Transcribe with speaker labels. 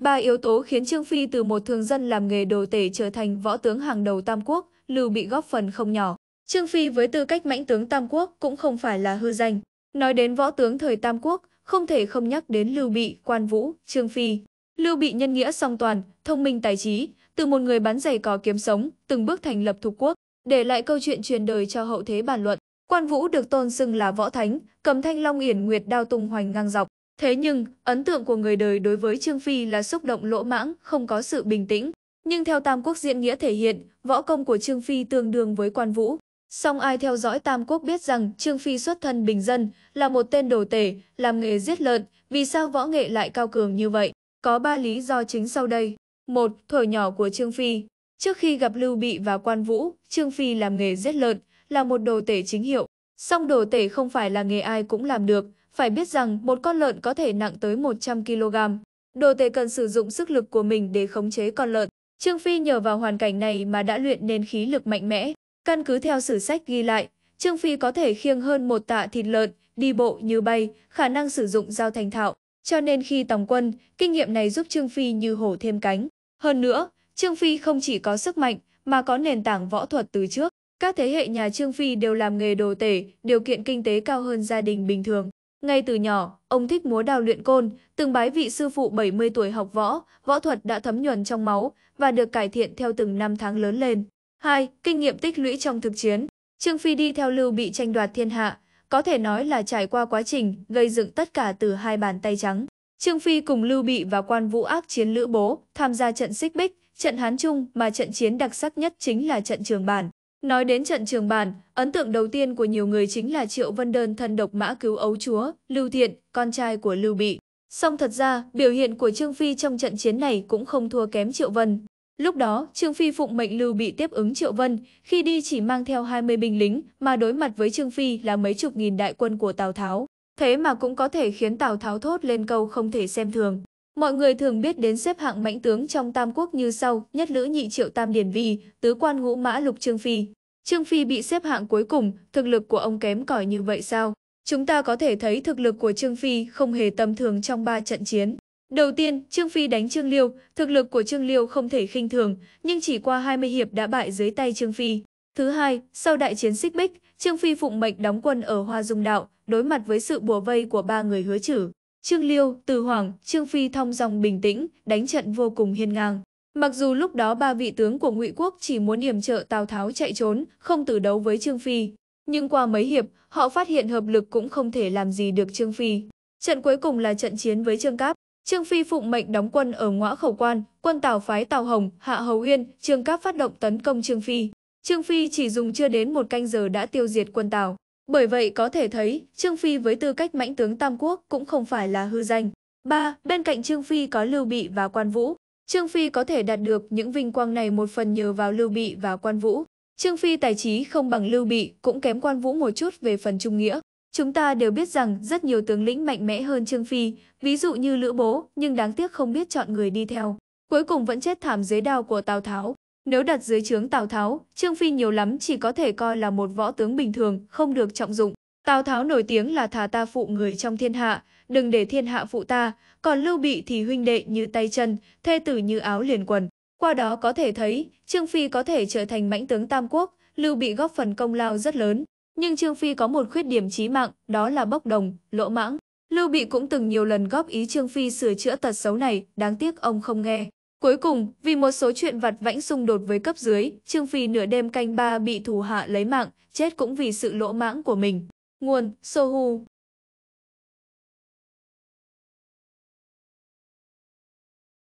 Speaker 1: Ba yếu tố khiến Trương Phi từ một thường dân làm nghề đồ tể trở thành võ tướng hàng đầu Tam Quốc, Lưu Bị góp phần không nhỏ. Trương Phi với tư cách mãnh tướng Tam Quốc cũng không phải là hư danh. Nói đến võ tướng thời Tam Quốc, không thể không nhắc đến Lưu Bị, Quan Vũ, Trương Phi. Lưu Bị nhân nghĩa song toàn, thông minh tài trí, từ một người bán giày có kiếm sống, từng bước thành lập thuộc quốc, để lại câu chuyện truyền đời cho hậu thế bàn luận. Quan Vũ được tôn xưng là võ thánh, cầm thanh long yển nguyệt đao tung hoành ngang dọc, Thế nhưng, ấn tượng của người đời đối với Trương Phi là xúc động lỗ mãng, không có sự bình tĩnh. Nhưng theo Tam Quốc diễn nghĩa thể hiện, võ công của Trương Phi tương đương với quan vũ. Song ai theo dõi Tam Quốc biết rằng Trương Phi xuất thân bình dân, là một tên đồ tể, làm nghề giết lợn, vì sao võ nghệ lại cao cường như vậy? Có ba lý do chính sau đây. một Thổi nhỏ của Trương Phi Trước khi gặp Lưu Bị và Quan Vũ, Trương Phi làm nghề giết lợn, là một đồ tể chính hiệu. Song đồ tể không phải là nghề ai cũng làm được, phải biết rằng một con lợn có thể nặng tới 100 kg. Đồ tể cần sử dụng sức lực của mình để khống chế con lợn. Trương Phi nhờ vào hoàn cảnh này mà đã luyện nên khí lực mạnh mẽ. Căn cứ theo sử sách ghi lại, Trương Phi có thể khiêng hơn một tạ thịt lợn, đi bộ như bay, khả năng sử dụng dao thành thạo. Cho nên khi tòng quân, kinh nghiệm này giúp Trương Phi như hổ thêm cánh. Hơn nữa, Trương Phi không chỉ có sức mạnh mà có nền tảng võ thuật từ trước. Các thế hệ nhà Trương Phi đều làm nghề đồ tể, điều kiện kinh tế cao hơn gia đình bình thường. Ngay từ nhỏ, ông thích múa đào luyện côn, từng bái vị sư phụ 70 tuổi học võ, võ thuật đã thấm nhuần trong máu và được cải thiện theo từng năm tháng lớn lên. 2. Kinh nghiệm tích lũy trong thực chiến Trương Phi đi theo Lưu Bị tranh đoạt thiên hạ, có thể nói là trải qua quá trình gây dựng tất cả từ hai bàn tay trắng. Trương Phi cùng Lưu Bị và quan vũ ác chiến lữ bố tham gia trận xích bích, trận Hán Trung mà trận chiến đặc sắc nhất chính là trận trường bản. Nói đến trận trường bản, ấn tượng đầu tiên của nhiều người chính là Triệu Vân Đơn thân độc mã cứu ấu chúa, Lưu Thiện, con trai của Lưu Bị. Song thật ra, biểu hiện của Trương Phi trong trận chiến này cũng không thua kém Triệu Vân. Lúc đó, Trương Phi phụng mệnh Lưu Bị tiếp ứng Triệu Vân, khi đi chỉ mang theo 20 binh lính, mà đối mặt với Trương Phi là mấy chục nghìn đại quân của Tào Tháo. Thế mà cũng có thể khiến Tào Tháo thốt lên câu không thể xem thường. Mọi người thường biết đến xếp hạng mãnh tướng trong Tam Quốc như sau, nhất lữ nhị triệu tam điển vi, tứ quan ngũ mã lục trương phi. Trương Phi bị xếp hạng cuối cùng, thực lực của ông kém cỏi như vậy sao? Chúng ta có thể thấy thực lực của Trương Phi không hề tầm thường trong ba trận chiến. Đầu tiên, Trương Phi đánh Trương Liêu, thực lực của Trương Liêu không thể khinh thường, nhưng chỉ qua 20 hiệp đã bại dưới tay Trương Phi. Thứ hai, sau đại chiến xích bích, Trương Phi phụng mệnh đóng quân ở Hoa Dung Đạo, đối mặt với sự bùa vây của ba người hứa chử. Trương Liêu, Từ Hoàng, Trương Phi thong dòng bình tĩnh, đánh trận vô cùng hiên ngang. Mặc dù lúc đó ba vị tướng của Ngụy quốc chỉ muốn yểm trợ Tào Tháo chạy trốn, không tử đấu với Trương Phi, nhưng qua mấy hiệp, họ phát hiện hợp lực cũng không thể làm gì được Trương Phi. Trận cuối cùng là trận chiến với Trương Cáp. Trương Phi phụng mệnh đóng quân ở ngõ khẩu quan, quân Tào phái Tào Hồng, Hạ Hầu Huyên, Trương Cáp phát động tấn công Trương Phi. Trương Phi chỉ dùng chưa đến một canh giờ đã tiêu diệt quân Tào. Bởi vậy có thể thấy, Trương Phi với tư cách mãnh tướng Tam Quốc cũng không phải là hư danh. 3. Bên cạnh Trương Phi có Lưu Bị và Quan Vũ. Trương Phi có thể đạt được những vinh quang này một phần nhờ vào Lưu Bị và Quan Vũ. Trương Phi tài trí không bằng Lưu Bị, cũng kém Quan Vũ một chút về phần trung nghĩa. Chúng ta đều biết rằng rất nhiều tướng lĩnh mạnh mẽ hơn Trương Phi, ví dụ như Lữ Bố, nhưng đáng tiếc không biết chọn người đi theo. Cuối cùng vẫn chết thảm dưới đao của Tào Tháo. Nếu đặt dưới trướng Tào Tháo, Trương Phi nhiều lắm chỉ có thể coi là một võ tướng bình thường, không được trọng dụng. Tào Tháo nổi tiếng là thà ta phụ người trong thiên hạ, đừng để thiên hạ phụ ta, còn Lưu Bị thì huynh đệ như tay chân, thê tử như áo liền quần. Qua đó có thể thấy, Trương Phi có thể trở thành mãnh tướng Tam Quốc, Lưu Bị góp phần công lao rất lớn. Nhưng Trương Phi có một khuyết điểm chí mạng, đó là bốc đồng, lỗ mãng. Lưu Bị cũng từng nhiều lần góp ý Trương Phi sửa chữa tật xấu này, đáng tiếc ông không nghe. Cuối cùng, vì một số chuyện vặt vãnh xung đột với cấp dưới, Trương Phi nửa đêm canh ba bị thủ hạ lấy mạng, chết cũng vì sự lỗ mãng của mình. Nguồn Sohu